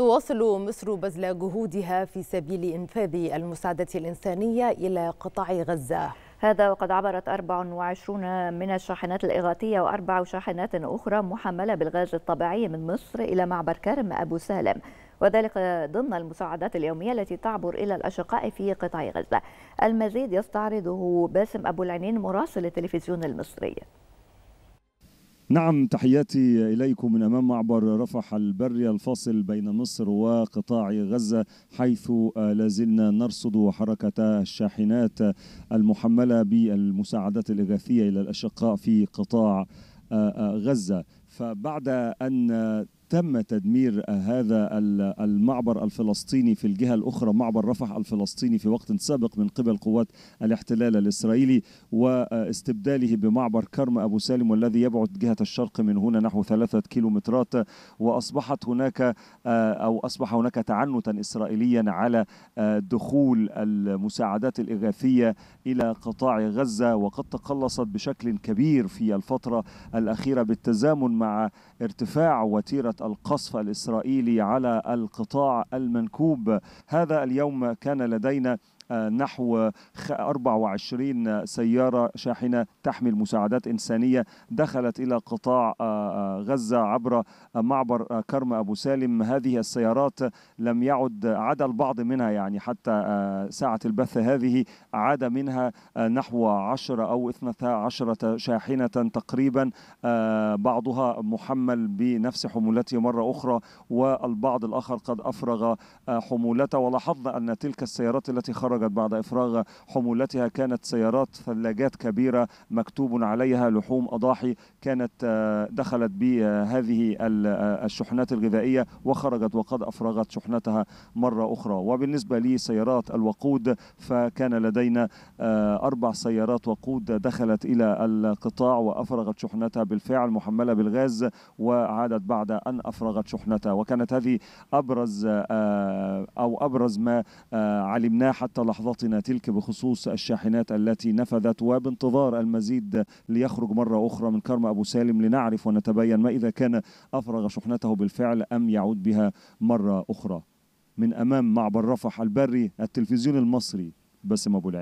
تواصل مصر بذل جهودها في سبيل إنفاذ المساعدة الإنسانية إلى قطاع غزة هذا وقد عبرت 24 من الشاحنات الإغاثية وأربع شاحنات أخرى محملة بالغاز الطبيعي من مصر إلى معبر كرم أبو سالم وذلك ضمن المساعدات اليومية التي تعبر إلى الأشقاء في قطاع غزة المزيد يستعرضه باسم أبو العنين مراسل التلفزيون المصري نعم تحياتي إليكم من أمام معبر رفح البري الفاصل بين مصر وقطاع غزة حيث لازلنا نرصد حركة الشاحنات المحملة بالمساعدات الإغاثية إلى الأشقاء في قطاع آه، آه، غزة فبعد أن تم تدمير هذا المعبر الفلسطيني في الجهة الأخرى معبر رفح الفلسطيني في وقت سابق من قبل قوات الاحتلال الإسرائيلي واستبداله بمعبر كرم أبو سالم والذي يبعد جهة الشرق من هنا نحو ثلاثة كيلومترات وأصبحت هناك آه، أو أصبح هناك تعنتا إسرائيليا على آه، دخول المساعدات الإغاثية إلى قطاع غزة وقد تقلصت بشكل كبير في الفترة الأخيرة بالتزامن مع ارتفاع وتيرة القصف الإسرائيلي على القطاع المنكوب هذا اليوم كان لدينا نحو 24 سيارة شاحنة تحمل مساعدات إنسانية دخلت إلى قطاع آه، آه، غزة عبر معبر آه، كرم أبو سالم هذه السيارات لم يعد عدا البعض منها يعني حتى ساعة البث هذه عاد منها نحو 10 أو 12 شاحنة تقريبا بعضها محمل بنفس حمولته مرة أخرى والبعض الآخر قد أفرغ حمولته ولاحظنا أن تلك السيارات التي خرج خرجت بعد إفراغ حمولتها كانت سيارات ثلاجات كبيرة مكتوب عليها لحوم أضاحي كانت آه، دخلت بهذه آه، الشحنات الغذائية وخرجت وقد أفرغت شحنتها مرة أخرى وبالنسبة لسيارات الوقود فكان لدينا آه، أربع سيارات وقود دخلت إلى القطاع وأفرغت شحنتها بالفعل محملة بالغاز وعادت بعد أن أفرغت شحنتها وكانت هذه أبرز أبرز ما آه، علمناه حتى لحظتنا تلك بخصوص الشاحنات التي نفذت وبانتظار المزيد ليخرج مرة أخرى من كرم أبو سالم لنعرف ونتبين ما إذا كان أفرغ شحنته بالفعل أم يعود بها مرة أخرى من أمام معبر رفح البري التلفزيون المصري بسم أبو العين